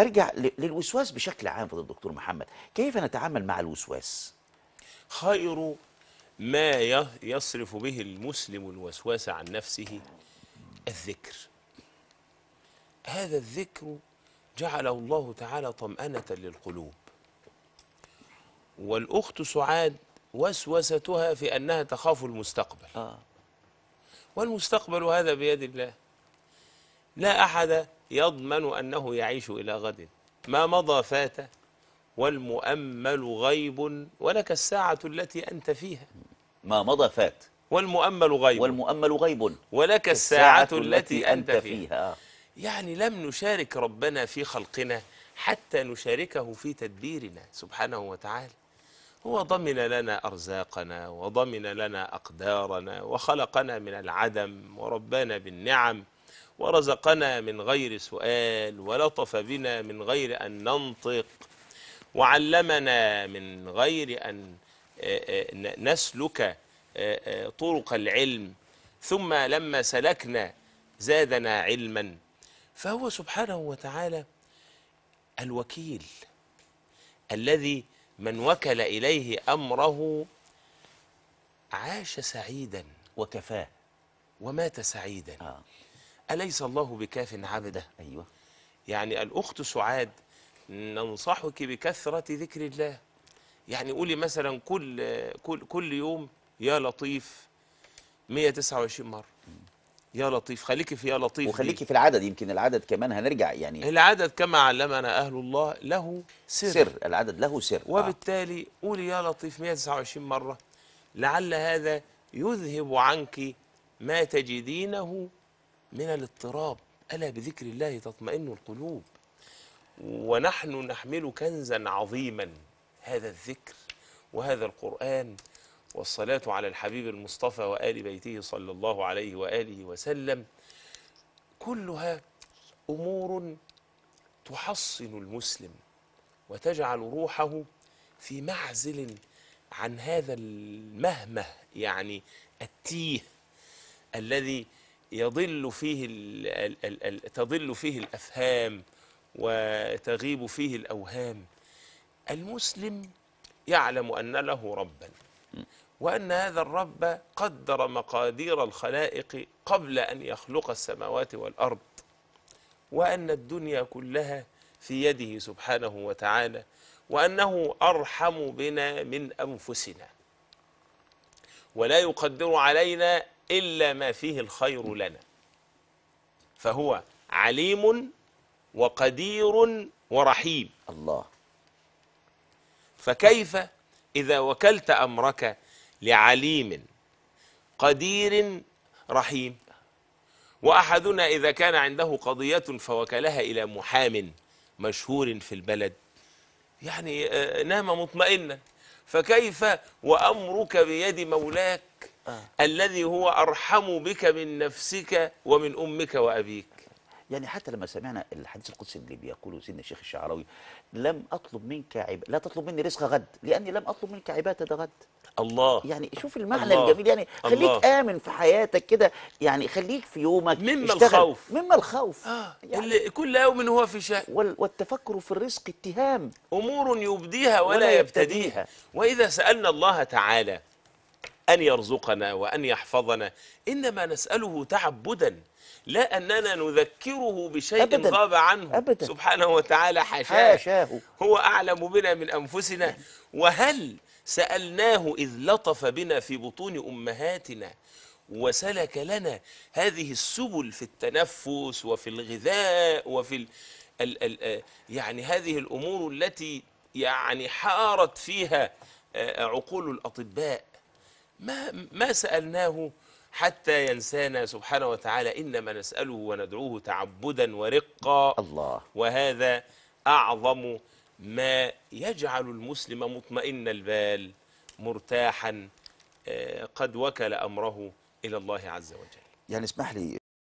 أرجع للوسواس بشكل عام فضل الدكتور محمد كيف نتعامل مع الوسواس خير ما يصرف به المسلم الوسواس عن نفسه الذكر هذا الذكر جعله الله تعالى طمأنة للقلوب والأخت سعاد وسوستها في أنها تخاف المستقبل آه. والمستقبل هذا بيد الله لا أحد يضمن أنه يعيش إلى غد ما مضى فات والمؤمل غيب ولك الساعة التي أنت فيها ما مضى فات والمؤمل غيب والمؤمل غيب ولك الساعة التي أنت فيها آه. يعني لم نشارك ربنا في خلقنا حتى نشاركه في تدبيرنا سبحانه وتعالى هو ضمن لنا أرزاقنا وضمن لنا أقدارنا وخلقنا من العدم وربانا بالنعم ورزقنا من غير سؤال ولطف بنا من غير أن ننطق وعلمنا من غير أن نسلك طرق العلم ثم لما سلكنا زادنا علما فهو سبحانه وتعالى الوكيل الذي من وكل إليه أمره عاش سعيدا وكفاه ومات سعيدا آه. أليس الله بكاف عبده أيوة يعني الأخت سعاد ننصحك بكثرة ذكر الله يعني قولي مثلا كل كل كل يوم يا لطيف 129 مرة يا لطيف خليكي في يا لطيف وخليكي في العدد يمكن العدد كمان هنرجع يعني العدد كما علمنا أهل الله له سر سر العدد له سر آه. وبالتالي قولي يا لطيف 129 مرة لعل هذا يذهب عنك ما تجدينه من الاضطراب ألا بذكر الله تطمئن القلوب ونحن نحمل كنزا عظيما هذا الذكر وهذا القرآن والصلاة على الحبيب المصطفى وآل بيته صلى الله عليه وآله وسلم كلها أمور تحصن المسلم وتجعل روحه في معزل عن هذا المهمه يعني التيه الذي يضل فيه تضل فيه الأفهام وتغيب فيه الأوهام المسلم يعلم أن له ربا وأن هذا الرب قدر مقادير الخلائق قبل أن يخلق السماوات والأرض وأن الدنيا كلها في يده سبحانه وتعالى وأنه أرحم بنا من أنفسنا ولا يقدر علينا إلا ما فيه الخير لنا فهو عليم وقدير ورحيم الله فكيف إذا وكلت أمرك لعليم قدير رحيم وأحدنا إذا كان عنده قضية فوكلها إلى محام مشهور في البلد يعني آه، نام مطمئنا فكيف وأمرك بيد مولاك آه. الذي هو أرحم بك من نفسك ومن أمك وأبيك يعني حتى لما سمعنا الحديث القدسي اللي بيقوله سيدنا الشيخ الشعراوي لم اطلب منك عب... لا تطلب مني رزق غد لاني لم اطلب منك عباده غد الله يعني شوف المعنى الله الجميل يعني خليك الله امن في حياتك كده يعني خليك في يومك مما الخوف مما الخوف آه يعني اللي كل يوم هو في شأن وال... والتفكر في الرزق اتهام امور يبديها ولا, ولا يبتديها. يبتديها واذا سالنا الله تعالى أن يرزقنا وأن يحفظنا إنما نسأله تعبدا لا أننا نذكره بشيء أبداً غاب عنه أبداً سبحانه وتعالى حشاه, حشاه هو أعلم بنا من أنفسنا وهل سألناه إذ لطف بنا في بطون أمهاتنا وسلك لنا هذه السبل في التنفس وفي الغذاء وفي الـ ال ال يعني هذه الأمور التي يعني حارت فيها آه، عقول الأطباء ما, ما سألناه حتى ينسانا سبحانه وتعالى إنما نسأله وندعوه تعبدا ورقا الله وهذا أعظم ما يجعل المسلم مطمئن البال مرتاحا آه، قد وكل أمره إلى الله عز وجل يعني اسمح لي